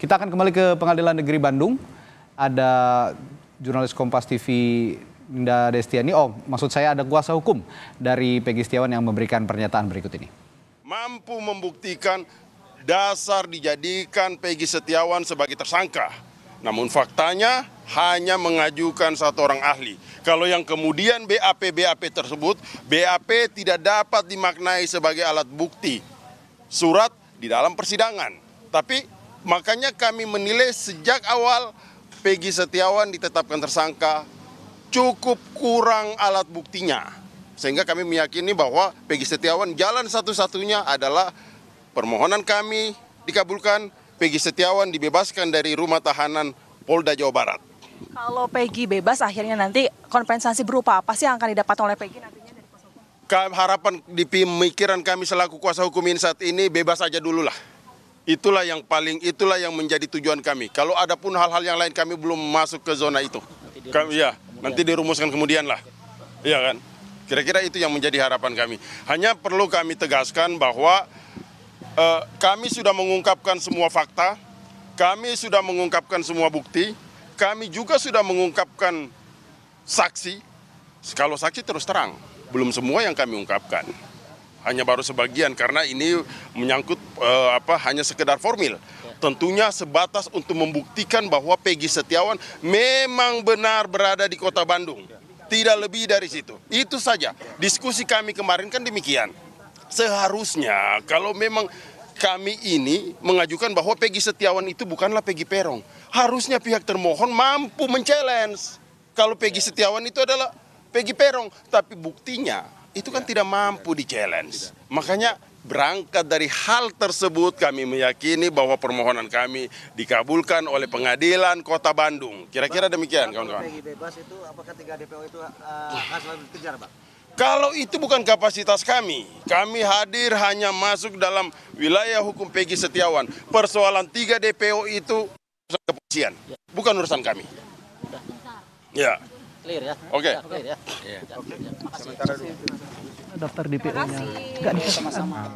Kita akan kembali ke Pengadilan Negeri Bandung. Ada jurnalis Kompas TV Ninda Destiani. Oh, maksud saya ada kuasa hukum dari Peggy Setiawan yang memberikan pernyataan berikut ini. Mampu membuktikan dasar dijadikan Peggy Setiawan sebagai tersangka. Namun faktanya hanya mengajukan satu orang ahli. Kalau yang kemudian BAP-BAP tersebut, BAP tidak dapat dimaknai sebagai alat bukti. Surat di dalam persidangan. Tapi Makanya kami menilai sejak awal Peggy Setiawan ditetapkan tersangka cukup kurang alat buktinya. Sehingga kami meyakini bahwa Peggy Setiawan jalan satu-satunya adalah permohonan kami dikabulkan, Peggy Setiawan dibebaskan dari rumah tahanan Polda Jawa Barat. Kalau Peggy bebas akhirnya nanti kompensasi berupa apa sih yang akan didapat oleh Peggy nantinya dari kuasa Harapan di pemikiran kami selaku kuasa hukum ini saat ini bebas aja dulu lah. Itulah yang paling, itulah yang menjadi tujuan kami. Kalau ada pun hal-hal yang lain kami belum masuk ke zona itu. kami, ya, nanti dirumuskan kemudian lah. Iya kan? Kira-kira itu yang menjadi harapan kami. Hanya perlu kami tegaskan bahwa eh, kami sudah mengungkapkan semua fakta, kami sudah mengungkapkan semua bukti, kami juga sudah mengungkapkan saksi. Kalau saksi terus terang, belum semua yang kami ungkapkan hanya baru sebagian karena ini menyangkut uh, apa hanya sekedar formil. Tentunya sebatas untuk membuktikan bahwa Pegi Setiawan memang benar berada di Kota Bandung. Tidak lebih dari situ. Itu saja. Diskusi kami kemarin kan demikian. Seharusnya kalau memang kami ini mengajukan bahwa Pegi Setiawan itu bukanlah Pegi Perong. Harusnya pihak termohon mampu men kalau Pegi Setiawan itu adalah Pegi Perong, tapi buktinya itu kan tidak mampu di challenge. Makanya berangkat dari hal tersebut kami meyakini bahwa permohonan kami dikabulkan oleh pengadilan Kota Bandung. Kira-kira demikian kawan-kawan. bebas itu apakah tiga DPO itu uh, selalu dikejar, Pak? Kalau itu bukan kapasitas kami, kami hadir hanya masuk dalam wilayah hukum Peggy Setiawan. Persoalan tiga DPO itu urusan kepolisian, bukan urusan kami. Ya. Clear ya. Oke. Okay. Ya, clear ya. Iya. ya? Sementara dulu. Daftar DPO-nya. Enggak sama-sama.